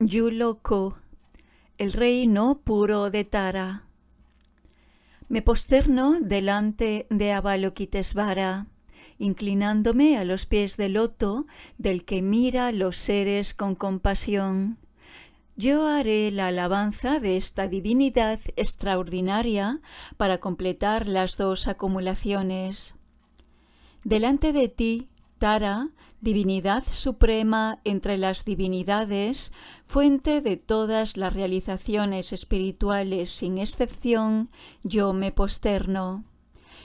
Yuloko, el reino puro de Tara. Me posterno delante de Avalokitesvara, inclinándome a los pies del loto del que mira los seres con compasión. Yo haré la alabanza de esta divinidad extraordinaria para completar las dos acumulaciones. Delante de ti, Tara, divinidad suprema entre las divinidades, fuente de todas las realizaciones espirituales sin excepción, yo me posterno.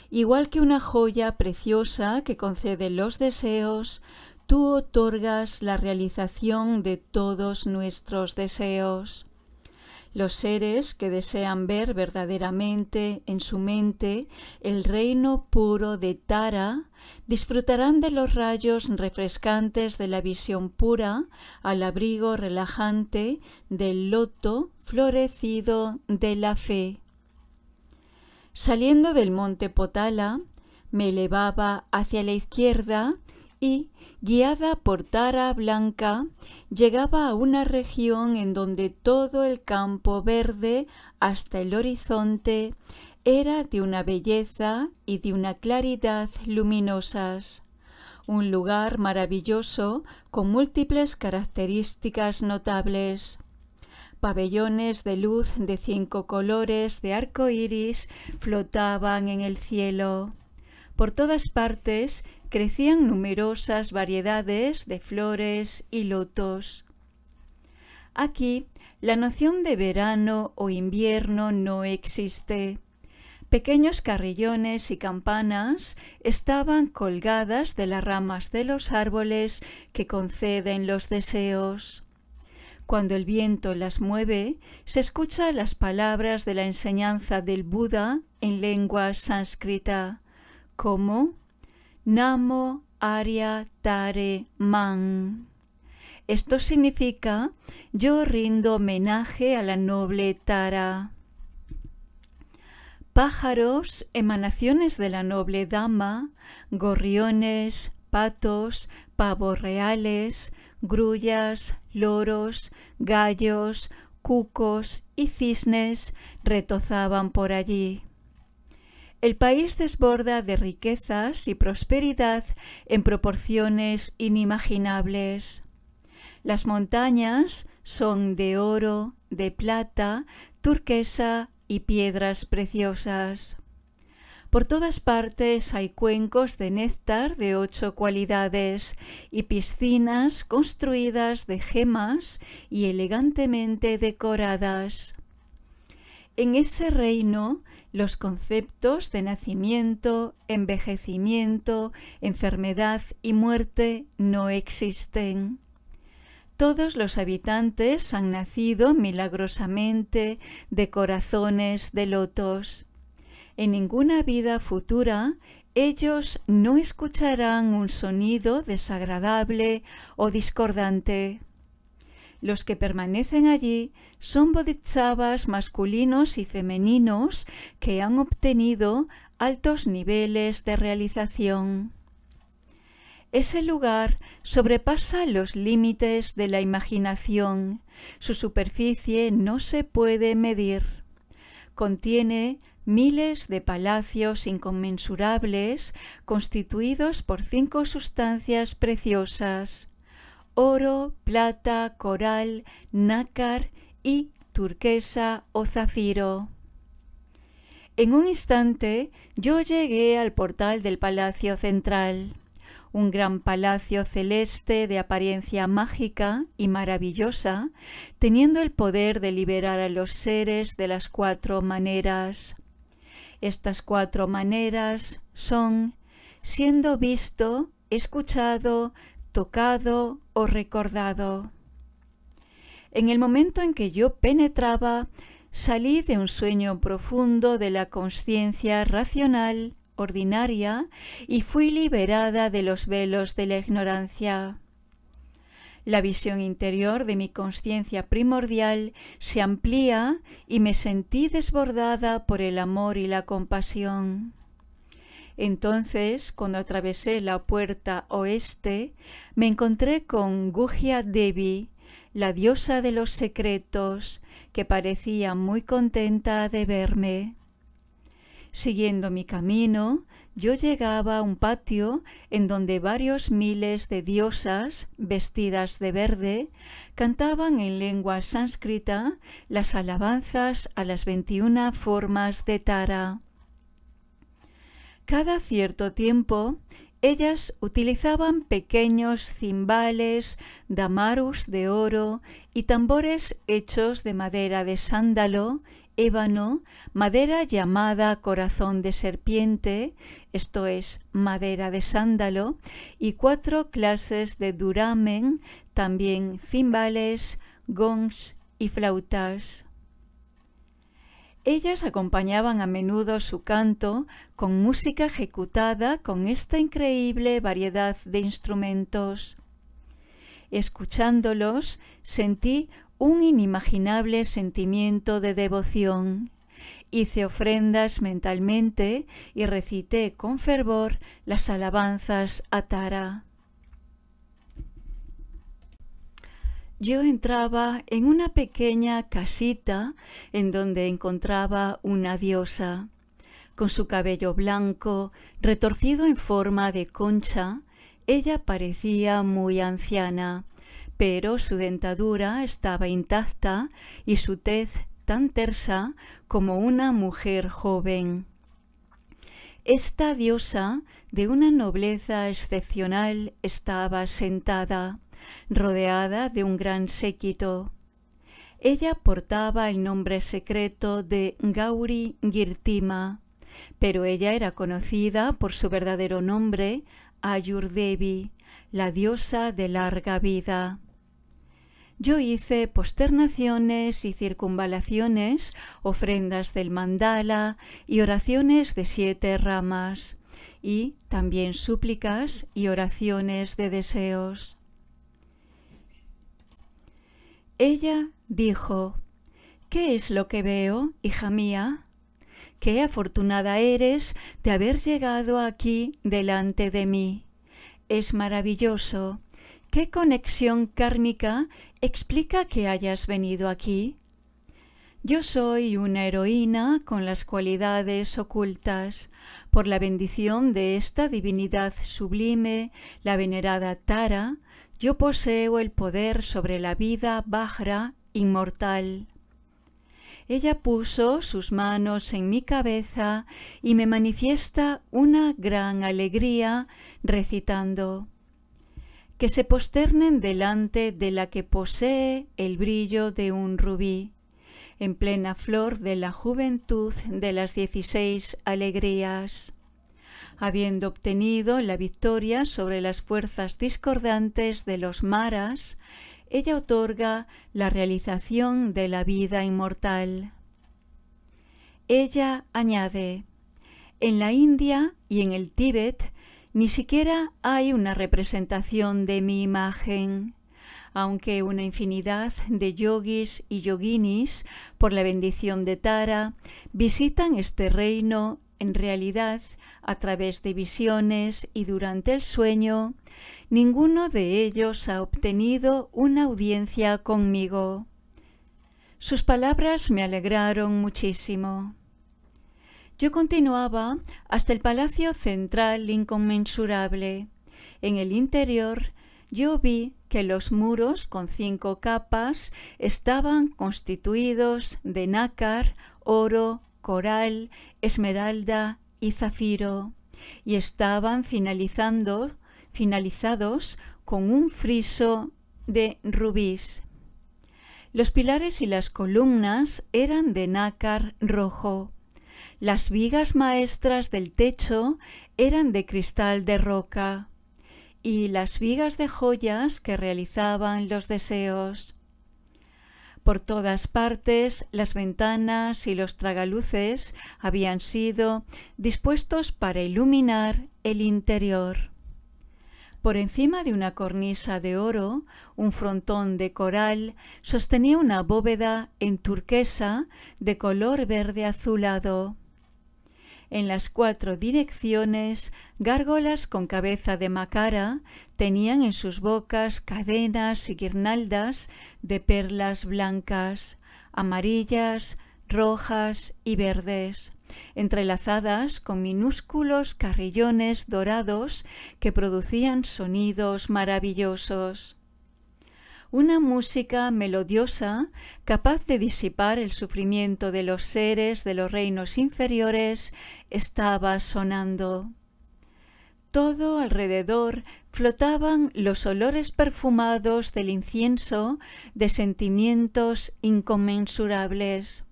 Igual que una joya preciosa que concede los deseos, tú otorgas la realización de todos nuestros deseos los seres que desean ver verdaderamente en su mente el reino puro de Tara disfrutarán de los rayos refrescantes de la visión pura al abrigo relajante del loto florecido de la fe. Saliendo del monte Potala, me elevaba hacia la izquierda y guiada por Tara Blanca, llegaba a una región en donde todo el campo verde hasta el horizonte era de una belleza y de una claridad luminosas. Un lugar maravilloso con múltiples características notables pabellones de luz de cinco colores de arco iris flotaban en el cielo. Por todas partes crecían numerosas variedades de flores y lotos. Aquí la noción de verano o invierno no existe. Pequeños carrillones y campanas estaban colgadas de las ramas de los árboles que conceden los deseos. Cuando el viento las mueve, se escucha las palabras de la enseñanza del Buda en lengua sánscrita, como Namo Arya Tare Man. Esto significa yo rindo homenaje a la noble Tara. Pájaros, emanaciones de la noble dama, gorriones, patos, pavos reales, grullas, loros, gallos, cucos y cisnes retozaban por allí. El país desborda de riquezas y prosperidad en proporciones inimaginables. Las montañas son de oro, de plata, turquesa y piedras preciosas. Por todas partes hay cuencos de néctar de ocho cualidades y piscinas construidas de gemas y elegantemente decoradas. En ese reino los conceptos de nacimiento, envejecimiento, enfermedad y muerte no existen. Todos los habitantes han nacido milagrosamente de corazones de lotos. En ninguna vida futura ellos no escucharán un sonido desagradable o discordante. Los que permanecen allí son bodhisattvas masculinos y femeninos que han obtenido altos niveles de realización. Ese lugar sobrepasa los límites de la imaginación. Su superficie no se puede medir. Contiene miles de palacios inconmensurables constituidos por cinco sustancias preciosas oro, plata, coral, nácar y turquesa o zafiro. En un instante yo llegué al portal del Palacio Central, un gran palacio celeste de apariencia mágica y maravillosa, teniendo el poder de liberar a los seres de las cuatro maneras. Estas cuatro maneras son siendo visto, escuchado, tocado o recordado. En el momento en que yo penetraba, salí de un sueño profundo de la conciencia racional ordinaria y fui liberada de los velos de la ignorancia. La visión interior de mi conciencia primordial se amplía y me sentí desbordada por el amor y la compasión. Entonces, cuando atravesé la puerta oeste, me encontré con Gugia Devi, la diosa de los secretos, que parecía muy contenta de verme. Siguiendo mi camino, yo llegaba a un patio en donde varios miles de diosas, vestidas de verde, cantaban en lengua sánscrita las alabanzas a las veintiuna formas de Tara. Cada cierto tiempo, ellas utilizaban pequeños cimbales, damarus de oro y tambores hechos de madera de sándalo, ébano, madera llamada corazón de serpiente, esto es madera de sándalo, y cuatro clases de duramen, también cimbales, gongs y flautas. Ellas acompañaban a menudo su canto con música ejecutada con esta increíble variedad de instrumentos. Escuchándolos sentí un inimaginable sentimiento de devoción. Hice ofrendas mentalmente y recité con fervor las alabanzas a Tara. yo entraba en una pequeña casita en donde encontraba una diosa, con su cabello blanco retorcido en forma de concha, ella parecía muy anciana, pero su dentadura estaba intacta y su tez tan tersa como una mujer joven. Esta diosa de una nobleza excepcional estaba sentada rodeada de un gran séquito. Ella portaba el nombre secreto de Gauri Girtima, pero ella era conocida por su verdadero nombre, Ayurdevi, la diosa de larga vida. Yo hice posternaciones y circunvalaciones, ofrendas del mandala y oraciones de siete ramas, y también súplicas y oraciones de deseos. Ella dijo, ¿Qué es lo que veo, hija mía? Qué afortunada eres de haber llegado aquí delante de mí. Es maravilloso. ¿Qué conexión kármica explica que hayas venido aquí? Yo soy una heroína con las cualidades ocultas. Por la bendición de esta divinidad sublime, la venerada Tara, yo poseo el poder sobre la vida Bajra inmortal. Ella puso sus manos en mi cabeza y me manifiesta una gran alegría recitando que se posternen delante de la que posee el brillo de un rubí, en plena flor de la juventud de las dieciséis alegrías habiendo obtenido la victoria sobre las fuerzas discordantes de los maras, ella otorga la realización de la vida inmortal. Ella añade, en la India y en el Tíbet ni siquiera hay una representación de mi imagen, aunque una infinidad de yogis y yoginis, por la bendición de Tara, visitan este reino en realidad a través de visiones y durante el sueño, ninguno de ellos ha obtenido una audiencia conmigo. Sus palabras me alegraron muchísimo. Yo continuaba hasta el Palacio Central Inconmensurable. En el interior yo vi que los muros con cinco capas estaban constituidos de nácar, oro, coral, esmeralda y zafiro, y estaban finalizando, finalizados con un friso de rubís. Los pilares y las columnas eran de nácar rojo. Las vigas maestras del techo eran de cristal de roca y las vigas de joyas que realizaban los deseos. Por todas partes las ventanas y los tragaluces habían sido dispuestos para iluminar el interior. Por encima de una cornisa de oro, un frontón de coral sostenía una bóveda en turquesa de color verde azulado en las cuatro direcciones gárgolas con cabeza de macara tenían en sus bocas cadenas y guirnaldas de perlas blancas, amarillas, rojas y verdes, entrelazadas con minúsculos carrillones dorados que producían sonidos maravillosos una música melodiosa capaz de disipar el sufrimiento de los seres de los reinos inferiores estaba sonando. Todo alrededor flotaban los olores perfumados del incienso de sentimientos inconmensurables.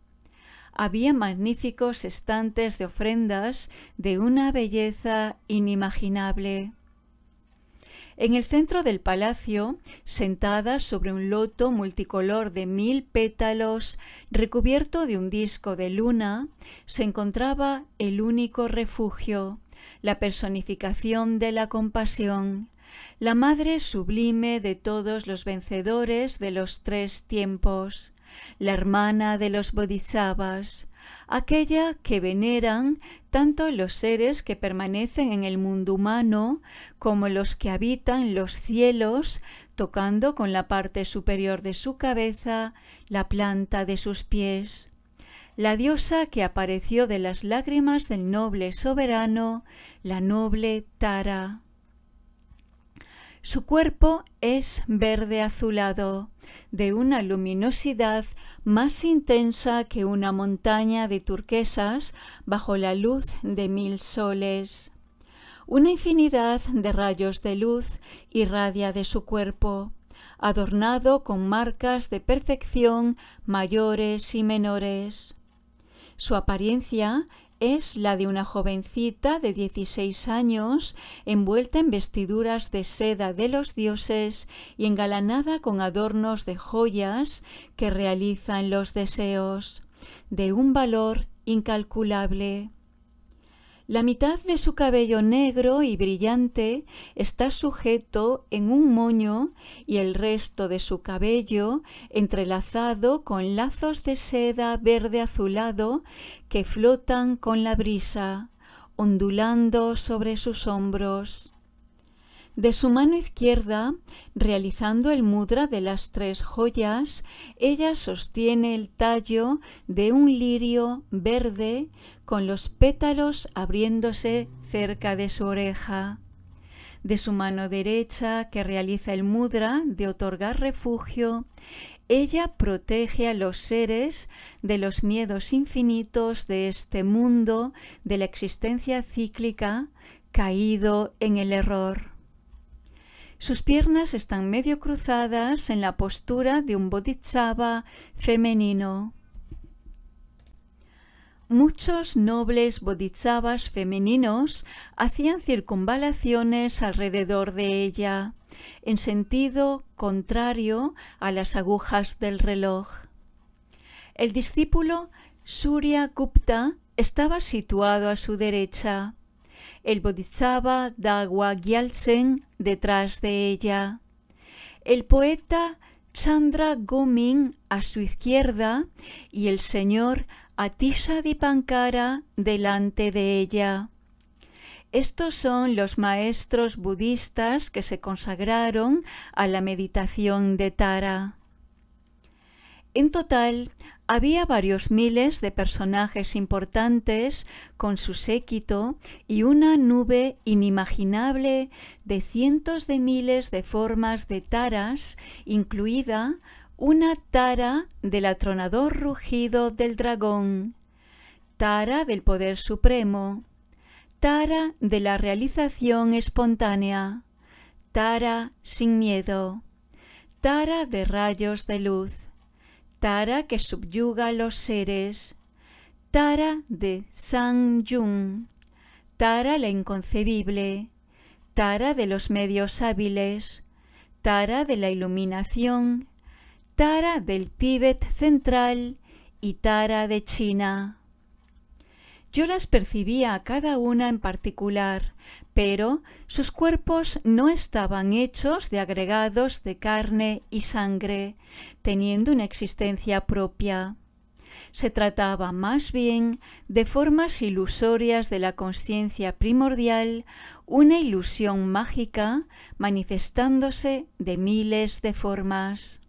Había magníficos estantes de ofrendas de una belleza inimaginable. En el centro del palacio, sentada sobre un loto multicolor de mil pétalos, recubierto de un disco de luna, se encontraba el único refugio, la personificación de la compasión, la madre sublime de todos los vencedores de los tres tiempos, la hermana de los bodhisattvas, aquella que veneran tanto los seres que permanecen en el mundo humano como los que habitan los cielos, tocando con la parte superior de su cabeza la planta de sus pies. La diosa que apareció de las lágrimas del noble soberano, la noble Tara. Su cuerpo es verde azulado, de una luminosidad más intensa que una montaña de turquesas bajo la luz de mil soles. Una infinidad de rayos de luz irradia de su cuerpo, adornado con marcas de perfección mayores y menores. Su apariencia es la de una jovencita de 16 años, envuelta en vestiduras de seda de los dioses y engalanada con adornos de joyas que realizan los deseos, de un valor incalculable. La mitad de su cabello negro y brillante está sujeto en un moño y el resto de su cabello entrelazado con lazos de seda verde azulado que flotan con la brisa, ondulando sobre sus hombros. De su mano izquierda, realizando el mudra de las tres joyas, ella sostiene el tallo de un lirio verde con los pétalos abriéndose cerca de su oreja. De su mano derecha, que realiza el mudra de otorgar refugio, ella protege a los seres de los miedos infinitos de este mundo, de la existencia cíclica, caído en el error. Sus piernas están medio cruzadas en la postura de un bodhisattva femenino. Muchos nobles bodhisattvas femeninos hacían circunvalaciones alrededor de ella, en sentido contrario a las agujas del reloj. El discípulo Surya Gupta estaba situado a su derecha el bodhisattva Dawa Gyalsen detrás de ella. El poeta Chandra Gomin a su izquierda y el señor Atisha Dipankara delante de ella. Estos son los maestros budistas que se consagraron a la meditación de Tara. En total, había varios miles de personajes importantes con su séquito y una nube inimaginable de cientos de miles de formas de taras, incluida una tara del atronador rugido del dragón, tara del poder supremo, tara de la realización espontánea, tara sin miedo, tara de rayos de luz Tara que subyuga a los seres, Tara de Sang Jung, Tara la inconcebible, Tara de los medios hábiles, Tara de la iluminación, Tara del Tíbet central y Tara de China. Yo las percibía a cada una en particular, pero sus cuerpos no estaban hechos de agregados de carne y sangre, teniendo una existencia propia. Se trataba más bien de formas ilusorias de la conciencia primordial, una ilusión mágica manifestándose de miles de formas.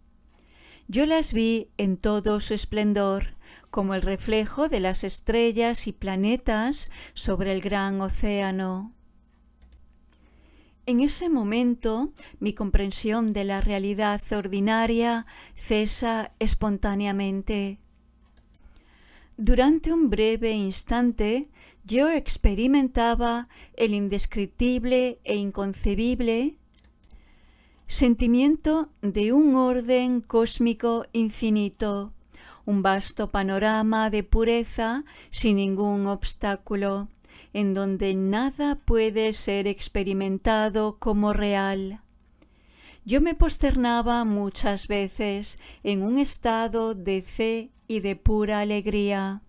Yo las vi en todo su esplendor, como el reflejo de las estrellas y planetas sobre el gran océano. En ese momento mi comprensión de la realidad ordinaria cesa espontáneamente. Durante un breve instante yo experimentaba el indescriptible e inconcebible sentimiento de un orden cósmico infinito, un vasto panorama de pureza sin ningún obstáculo en donde nada puede ser experimentado como real. Yo me posternaba muchas veces en un estado de fe y de pura alegría.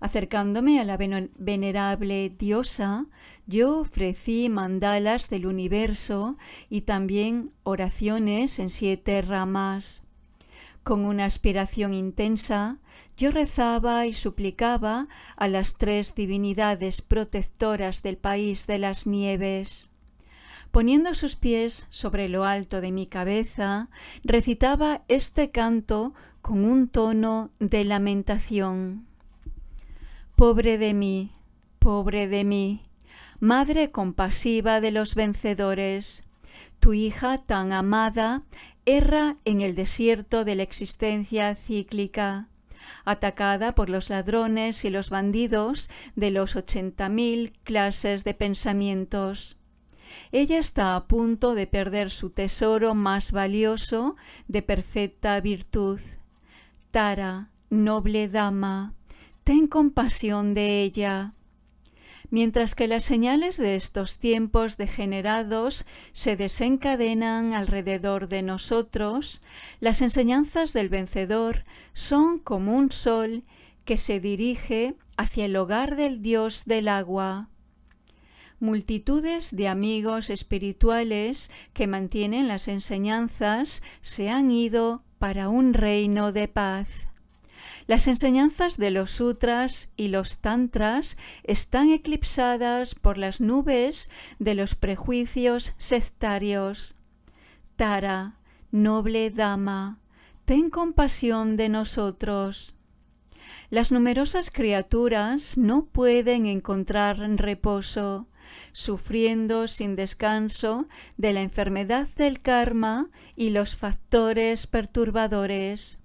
Acercándome a la venerable diosa, yo ofrecí mandalas del universo y también oraciones en siete ramas. Con una aspiración intensa, yo rezaba y suplicaba a las tres divinidades protectoras del país de las nieves. Poniendo sus pies sobre lo alto de mi cabeza, recitaba este canto con un tono de lamentación. Pobre de mí, pobre de mí, Madre compasiva de los vencedores, tu hija tan amada erra en el desierto de la existencia cíclica, atacada por los ladrones y los bandidos de los 80.000 clases de pensamientos. Ella está a punto de perder su tesoro más valioso de perfecta virtud. Tara, noble dama, ten compasión de ella mientras que las señales de estos tiempos degenerados se desencadenan alrededor de nosotros, las enseñanzas del vencedor son como un sol que se dirige hacia el hogar del Dios del agua. Multitudes de amigos espirituales que mantienen las enseñanzas se han ido para un reino de paz. Las enseñanzas de los sutras y los tantras están eclipsadas por las nubes de los prejuicios sectarios. Tara, noble dama, ten compasión de nosotros. Las numerosas criaturas no pueden encontrar reposo, sufriendo sin descanso de la enfermedad del karma y los factores perturbadores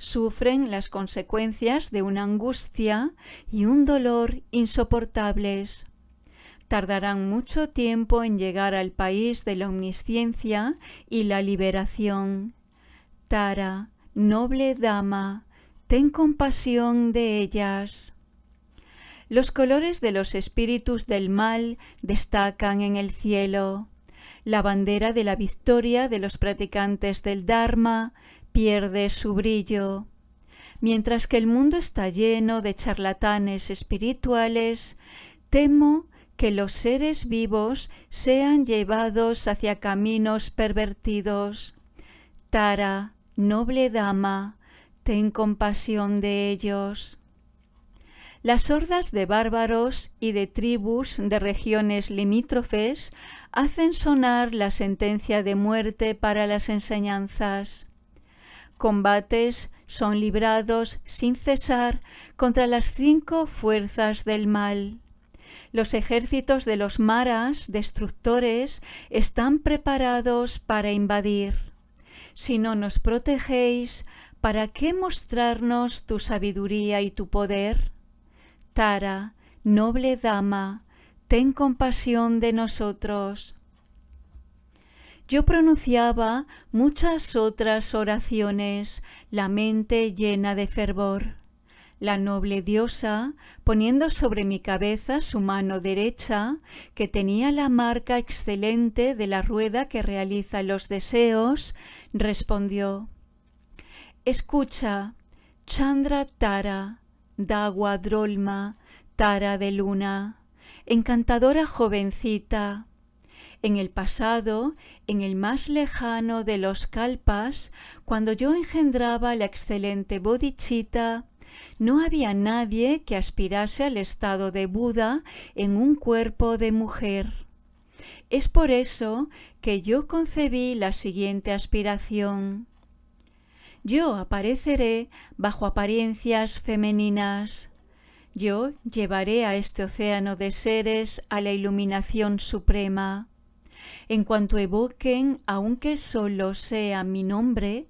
sufren las consecuencias de una angustia y un dolor insoportables. Tardarán mucho tiempo en llegar al país de la omnisciencia y la liberación. Tara, noble dama, ten compasión de ellas. Los colores de los espíritus del mal destacan en el cielo. La bandera de la victoria de los practicantes del Dharma pierde su brillo. Mientras que el mundo está lleno de charlatanes espirituales, temo que los seres vivos sean llevados hacia caminos pervertidos. Tara, noble dama, ten compasión de ellos. Las hordas de bárbaros y de tribus de regiones limítrofes hacen sonar la sentencia de muerte para las enseñanzas combates son librados sin cesar contra las cinco fuerzas del mal. Los ejércitos de los maras, destructores, están preparados para invadir. Si no nos protegéis, ¿para qué mostrarnos tu sabiduría y tu poder? Tara, noble dama, ten compasión de nosotros yo pronunciaba muchas otras oraciones, la mente llena de fervor. La noble diosa, poniendo sobre mi cabeza su mano derecha, que tenía la marca excelente de la rueda que realiza los deseos, respondió Escucha, Chandra Tara, Dagua Drolma, Tara de Luna, encantadora jovencita, en el pasado, en el más lejano de los kalpas, cuando yo engendraba la excelente Bodhichita, no había nadie que aspirase al estado de Buda en un cuerpo de mujer. Es por eso que yo concebí la siguiente aspiración. Yo apareceré bajo apariencias femeninas. Yo llevaré a este océano de seres a la iluminación suprema en cuanto evoquen, aunque solo sea mi nombre,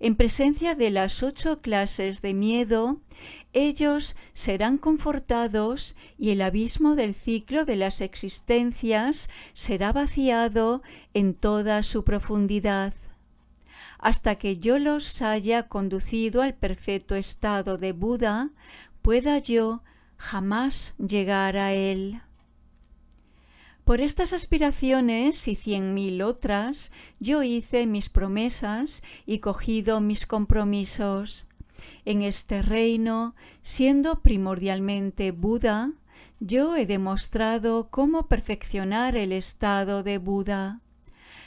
en presencia de las ocho clases de miedo, ellos serán confortados y el abismo del ciclo de las existencias será vaciado en toda su profundidad hasta que yo los haya conducido al perfecto estado de Buda, pueda yo jamás llegar a él. Por estas aspiraciones y cien mil otras, yo hice mis promesas y cogido mis compromisos. En este reino, siendo primordialmente Buda, yo he demostrado cómo perfeccionar el estado de Buda.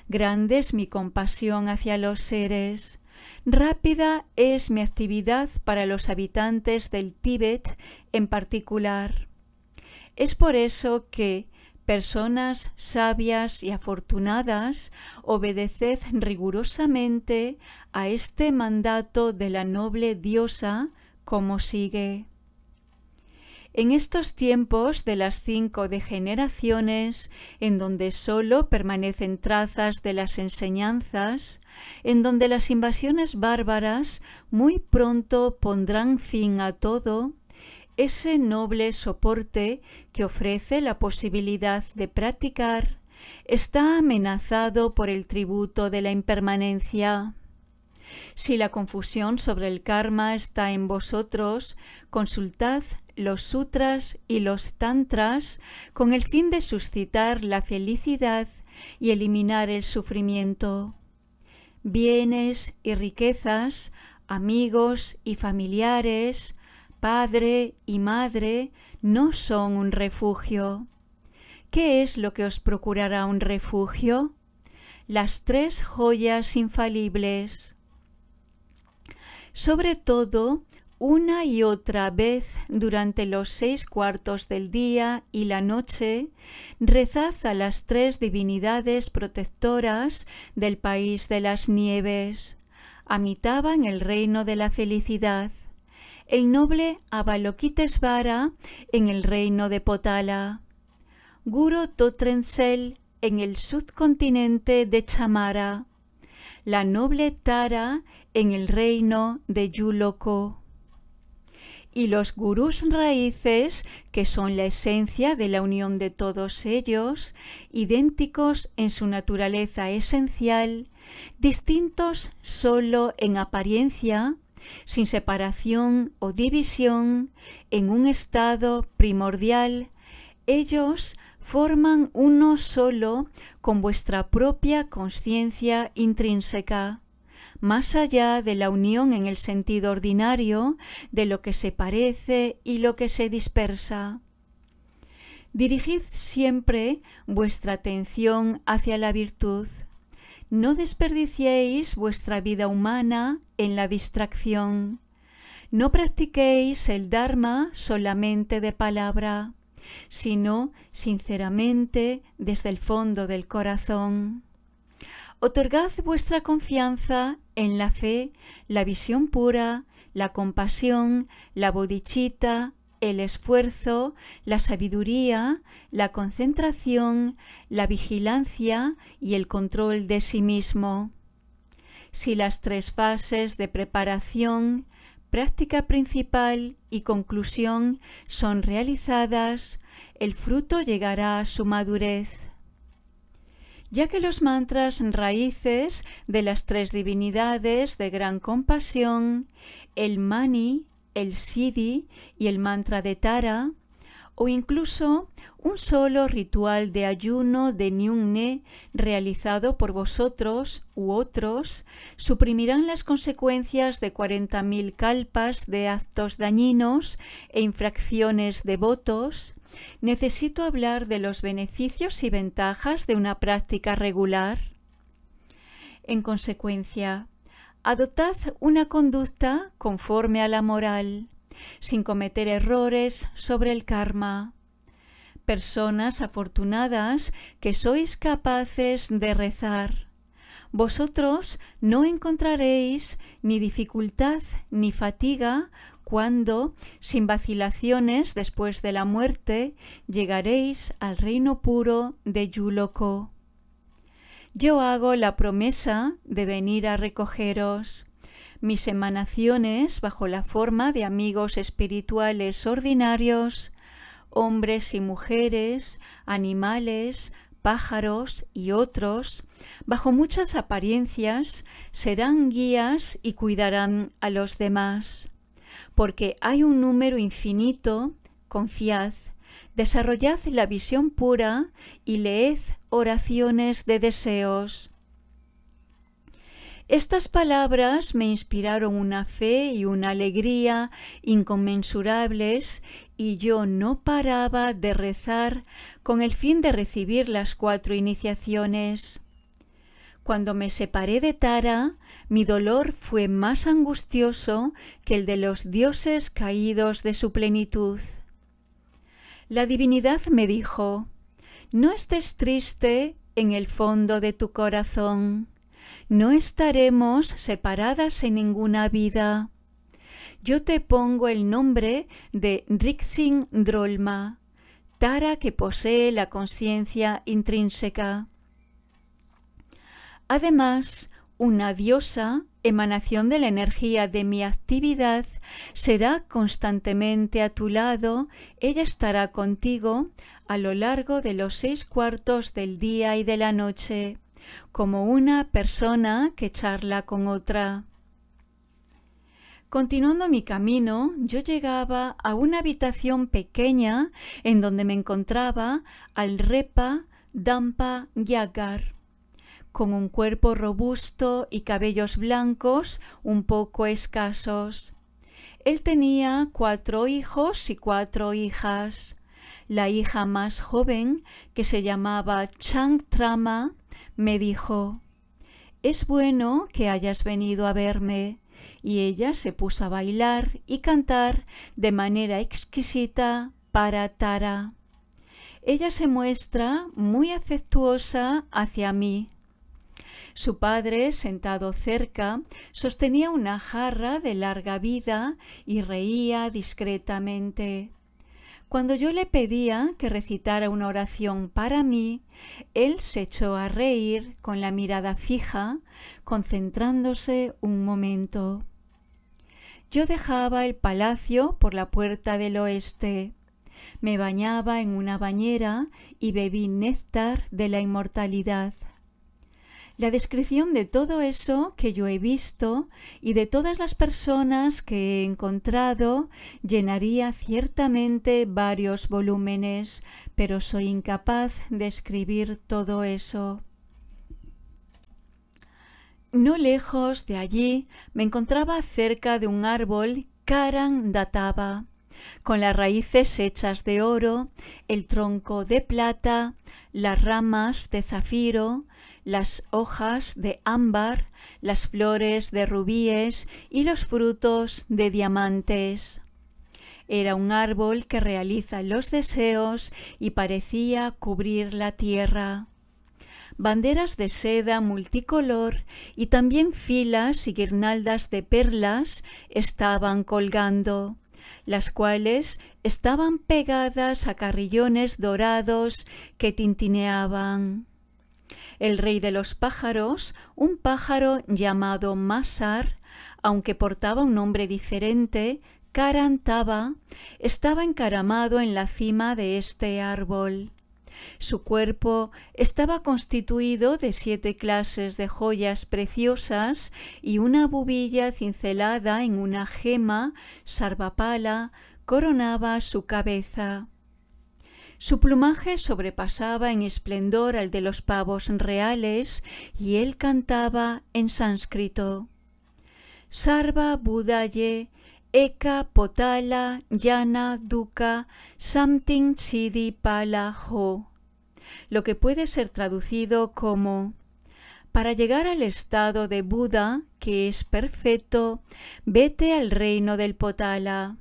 Grande es mi compasión hacia los seres. Rápida es mi actividad para los habitantes del Tíbet en particular. Es por eso que, Personas sabias y afortunadas, obedeced rigurosamente a este mandato de la noble diosa como sigue. En estos tiempos de las cinco degeneraciones, en donde sólo permanecen trazas de las enseñanzas, en donde las invasiones bárbaras muy pronto pondrán fin a todo, ese noble soporte que ofrece la posibilidad de practicar está amenazado por el tributo de la impermanencia. Si la confusión sobre el karma está en vosotros, consultad los sutras y los tantras con el fin de suscitar la felicidad y eliminar el sufrimiento. Bienes y riquezas, amigos y familiares, padre y madre no son un refugio. ¿Qué es lo que os procurará un refugio? Las tres joyas infalibles. Sobre todo, una y otra vez durante los seis cuartos del día y la noche, rezad a las tres divinidades protectoras del país de las nieves. Amitaban el reino de la felicidad el noble Avalokitesvara en el reino de Potala, Guru Totrensel en el subcontinente de Chamara, la noble Tara en el reino de Yuloko. Y los gurús raíces, que son la esencia de la unión de todos ellos, idénticos en su naturaleza esencial, distintos sólo en apariencia, sin separación o división, en un estado primordial, ellos forman uno solo con vuestra propia conciencia intrínseca, más allá de la unión en el sentido ordinario de lo que se parece y lo que se dispersa. Dirigid siempre vuestra atención hacia la virtud. No desperdiciéis vuestra vida humana en la distracción. No practiquéis el Dharma solamente de palabra, sino sinceramente desde el fondo del corazón. Otorgad vuestra confianza en la fe, la visión pura, la compasión, la bodichita, el esfuerzo, la sabiduría, la concentración, la vigilancia y el control de sí mismo. Si las tres fases de preparación, práctica principal y conclusión son realizadas, el fruto llegará a su madurez. Ya que los mantras raíces de las tres divinidades de gran compasión, el mani, el siddhi y el mantra de Tara, o incluso un solo ritual de ayuno de Nyungne realizado por vosotros u otros suprimirán las consecuencias de 40.000 calpas de actos dañinos e infracciones de votos. Necesito hablar de los beneficios y ventajas de una práctica regular. En consecuencia, Adotad una conducta conforme a la moral, sin cometer errores sobre el karma. Personas afortunadas que sois capaces de rezar. Vosotros no encontraréis ni dificultad ni fatiga cuando, sin vacilaciones después de la muerte, llegaréis al reino puro de Yuloko. Yo hago la promesa de venir a recogeros. Mis emanaciones, bajo la forma de amigos espirituales ordinarios, hombres y mujeres, animales, pájaros y otros, bajo muchas apariencias, serán guías y cuidarán a los demás. Porque hay un número infinito, confiad, desarrollad la visión pura y leed oraciones de deseos. Estas palabras me inspiraron una fe y una alegría inconmensurables y yo no paraba de rezar con el fin de recibir las cuatro iniciaciones. Cuando me separé de Tara, mi dolor fue más angustioso que el de los dioses caídos de su plenitud. La divinidad me dijo, no estés triste en el fondo de tu corazón, no estaremos separadas en ninguna vida. Yo te pongo el nombre de Rixing Drolma, Tara que posee la conciencia intrínseca. Además, una diosa emanación de la energía de mi actividad será constantemente a tu lado, ella estará contigo a lo largo de los seis cuartos del día y de la noche, como una persona que charla con otra. Continuando mi camino, yo llegaba a una habitación pequeña en donde me encontraba al Repa Dampa Yagar con un cuerpo robusto y cabellos blancos un poco escasos. Él tenía cuatro hijos y cuatro hijas. La hija más joven, que se llamaba Chang Trama, me dijo Es bueno que hayas venido a verme. Y ella se puso a bailar y cantar de manera exquisita para Tara. Ella se muestra muy afectuosa hacia mí. Su padre, sentado cerca, sostenía una jarra de larga vida y reía discretamente. Cuando yo le pedía que recitara una oración para mí, él se echó a reír con la mirada fija, concentrándose un momento. Yo dejaba el palacio por la puerta del oeste. Me bañaba en una bañera y bebí néctar de la inmortalidad la descripción de todo eso que yo he visto y de todas las personas que he encontrado llenaría ciertamente varios volúmenes, pero soy incapaz de escribir todo eso. No lejos de allí me encontraba cerca de un árbol Karan Databa con las raíces hechas de oro, el tronco de plata, las ramas de zafiro, las hojas de ámbar, las flores de rubíes y los frutos de diamantes. Era un árbol que realiza los deseos y parecía cubrir la tierra. Banderas de seda multicolor y también filas y guirnaldas de perlas estaban colgando las cuales estaban pegadas a carrillones dorados que tintineaban. El rey de los pájaros, un pájaro llamado Masar, aunque portaba un nombre diferente, Karantaba, estaba encaramado en la cima de este árbol. Su cuerpo estaba constituido de siete clases de joyas preciosas y una bubilla cincelada en una gema, sarvapala, coronaba su cabeza. Su plumaje sobrepasaba en esplendor al de los pavos reales y él cantaba en sánscrito. Sarva Budaye Eka potala yana duka Samting, chidi pala ho, lo que puede ser traducido como para llegar al estado de Buda, que es perfecto, vete al reino del Potala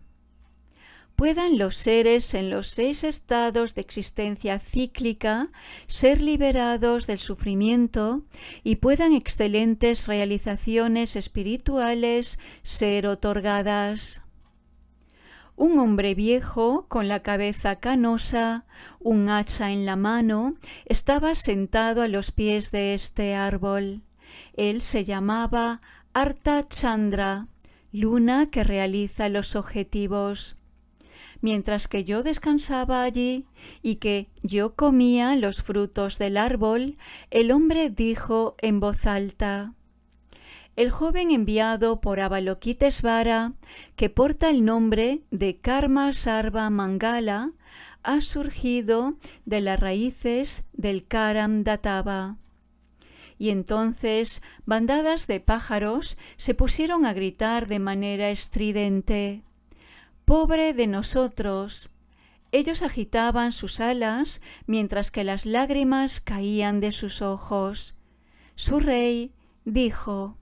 puedan los seres en los seis estados de existencia cíclica ser liberados del sufrimiento y puedan excelentes realizaciones espirituales ser otorgadas. Un hombre viejo, con la cabeza canosa, un hacha en la mano, estaba sentado a los pies de este árbol. Él se llamaba Arta Chandra, luna que realiza los objetivos mientras que yo descansaba allí y que yo comía los frutos del árbol, el hombre dijo en voz alta, el joven enviado por Avalokitesvara, que porta el nombre de Karma Sarva Mangala, ha surgido de las raíces del Karam Datava. Y entonces bandadas de pájaros se pusieron a gritar de manera estridente. Pobre de nosotros. Ellos agitaban sus alas mientras que las lágrimas caían de sus ojos. Su rey dijo,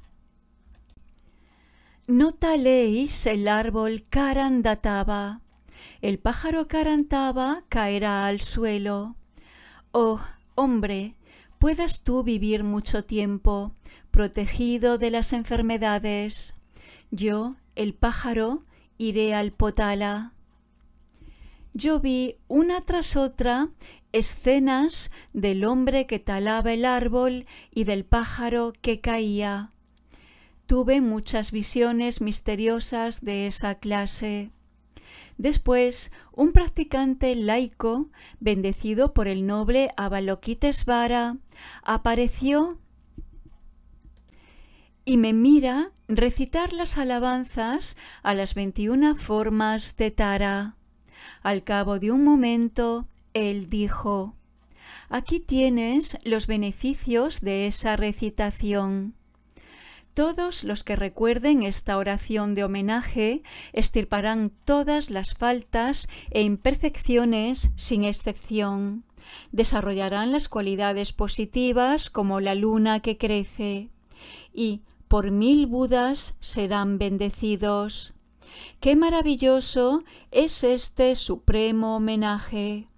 No taléis el árbol carandataba. El pájaro carantaba caerá al suelo. Oh, hombre, puedas tú vivir mucho tiempo, protegido de las enfermedades. Yo, el pájaro, iré al Potala. Yo vi una tras otra escenas del hombre que talaba el árbol y del pájaro que caía. Tuve muchas visiones misteriosas de esa clase. Después, un practicante laico, bendecido por el noble Avalokitesvara, apareció y me mira recitar las alabanzas a las 21 formas de Tara. Al cabo de un momento, él dijo, Aquí tienes los beneficios de esa recitación. Todos los que recuerden esta oración de homenaje estirparán todas las faltas e imperfecciones sin excepción. Desarrollarán las cualidades positivas como la luna que crece. Y por mil Budas serán bendecidos. Qué maravilloso es este supremo homenaje.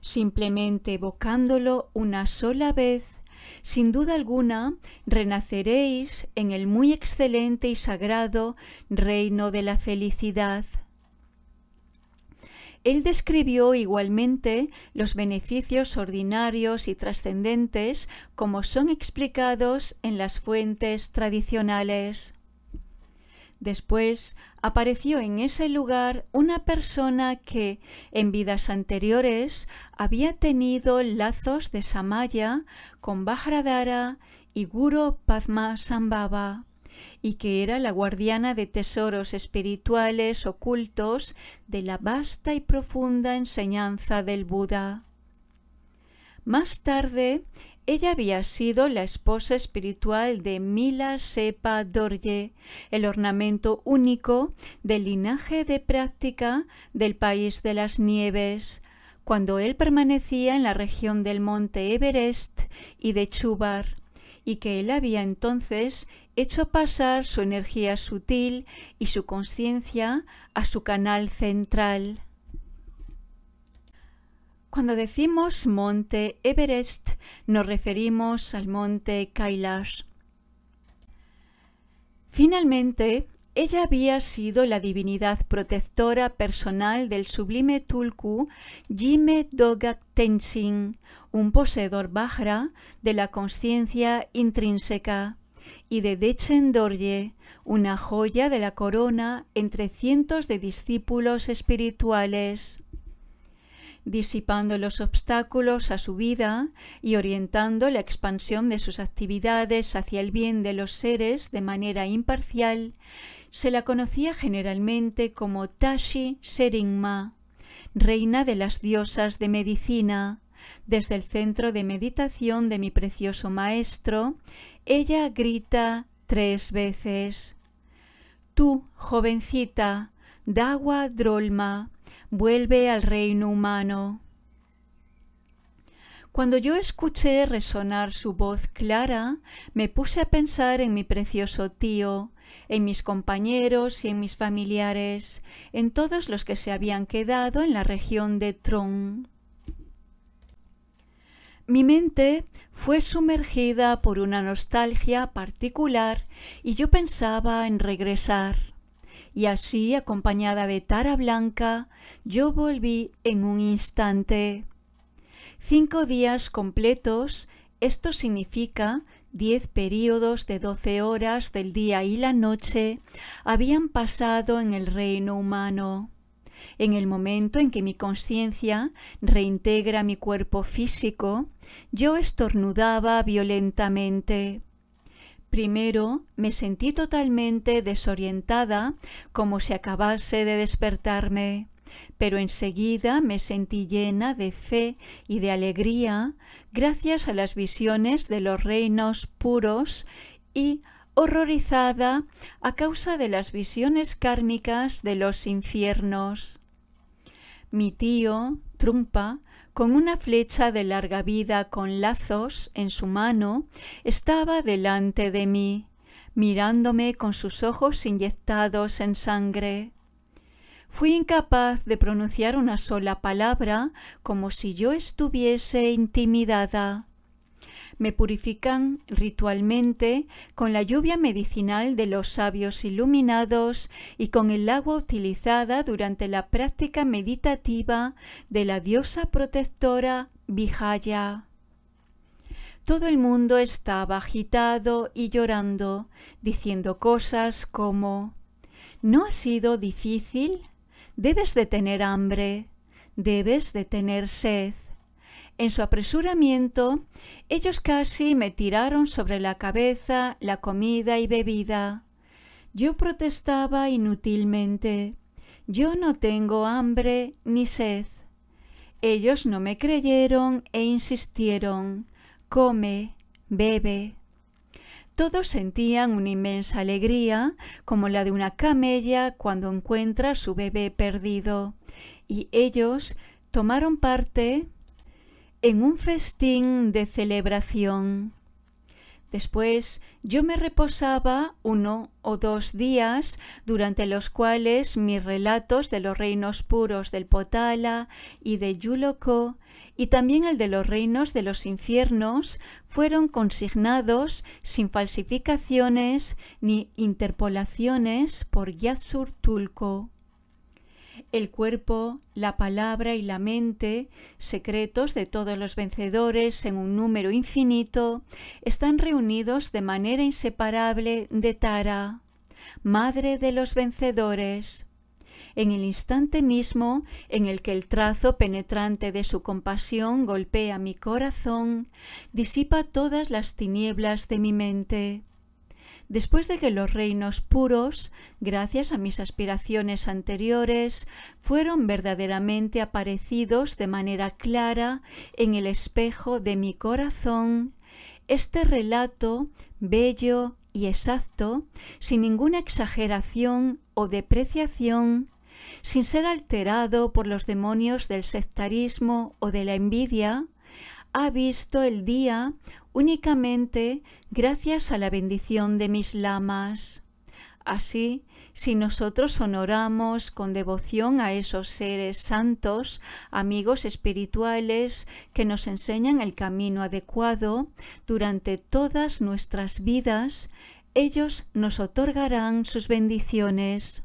Simplemente evocándolo una sola vez, sin duda alguna, renaceréis en el muy excelente y sagrado reino de la felicidad. Él describió igualmente los beneficios ordinarios y trascendentes como son explicados en las fuentes tradicionales. Después apareció en ese lugar una persona que en vidas anteriores había tenido lazos de Samaya con Bajradhara y Guru Padmasambhava y que era la guardiana de tesoros espirituales ocultos de la vasta y profunda enseñanza del Buda. Más tarde, ella había sido la esposa espiritual de Mila Sepa Dorje, el ornamento único del linaje de práctica del país de las nieves, cuando él permanecía en la región del monte Everest y de Chubar, y que él había entonces hecho pasar su energía sutil y su conciencia a su canal central. Cuando decimos monte Everest nos referimos al monte Kailash. Finalmente, ella había sido la divinidad protectora personal del sublime Tulku Jime Dogak Tenzin, un poseedor Bajra de la conciencia intrínseca, y de Dechen Dorje, una joya de la corona entre cientos de discípulos espirituales disipando los obstáculos a su vida y orientando la expansión de sus actividades hacia el bien de los seres de manera imparcial, se la conocía generalmente como Tashi Seringma, reina de las diosas de medicina. Desde el centro de meditación de mi precioso maestro, ella grita tres veces. Tú, jovencita, Dagua Drolma, vuelve al reino humano. Cuando yo escuché resonar su voz clara, me puse a pensar en mi precioso tío, en mis compañeros y en mis familiares, en todos los que se habían quedado en la región de Tron. Mi mente fue sumergida por una nostalgia particular y yo pensaba en regresar. Y así, acompañada de Tara Blanca, yo volví en un instante. Cinco días completos, esto significa diez períodos de doce horas del día y la noche habían pasado en el reino humano. En el momento en que mi conciencia reintegra mi cuerpo físico, yo estornudaba violentamente. Primero me sentí totalmente desorientada, como si acabase de despertarme pero enseguida me sentí llena de fe y de alegría gracias a las visiones de los reinos puros y horrorizada a causa de las visiones cárnicas de los infiernos. Mi tío, Trumpa, con una flecha de larga vida con lazos en su mano, estaba delante de mí, mirándome con sus ojos inyectados en sangre. Fui incapaz de pronunciar una sola palabra como si yo estuviese intimidada. Me purifican ritualmente con la lluvia medicinal de los sabios iluminados y con el agua utilizada durante la práctica meditativa de la diosa protectora Vijaya. Todo el mundo estaba agitado y llorando, diciendo cosas como ¿No ha sido difícil Debes de tener hambre, debes de tener sed. En su apresuramiento, ellos casi me tiraron sobre la cabeza la comida y bebida. Yo protestaba inútilmente. Yo no tengo hambre ni sed. Ellos no me creyeron e insistieron. Come, bebe. Todos sentían una inmensa alegría, como la de una camella cuando encuentra a su bebé perdido, y ellos tomaron parte en un festín de celebración. Después yo me reposaba uno o dos días, durante los cuales mis relatos de los reinos puros del Potala y de Yuloko y también el de los reinos de los infiernos fueron consignados sin falsificaciones ni interpolaciones por Yatsur Tulco. El cuerpo, la palabra y la mente, secretos de todos los vencedores en un número infinito, están reunidos de manera inseparable de Tara, madre de los vencedores en el instante mismo en el que el trazo penetrante de su compasión golpea mi corazón, disipa todas las tinieblas de mi mente después de que los reinos puros, gracias a mis aspiraciones anteriores, fueron verdaderamente aparecidos de manera clara en el espejo de mi corazón, este relato, bello y exacto, sin ninguna exageración o depreciación, sin ser alterado por los demonios del sectarismo o de la envidia, ha visto el día únicamente gracias a la bendición de mis lamas. Así, si nosotros honoramos con devoción a esos seres santos, amigos espirituales que nos enseñan el camino adecuado durante todas nuestras vidas, ellos nos otorgarán sus bendiciones.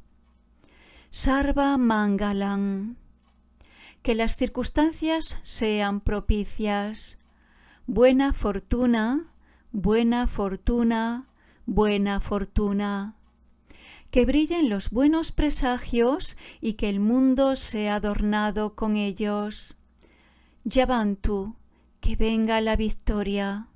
Sarva Mangalam. Que las circunstancias sean propicias. Buena fortuna, buena fortuna, buena fortuna. Que brillen los buenos presagios y que el mundo sea adornado con ellos. Yavantu, que venga la victoria.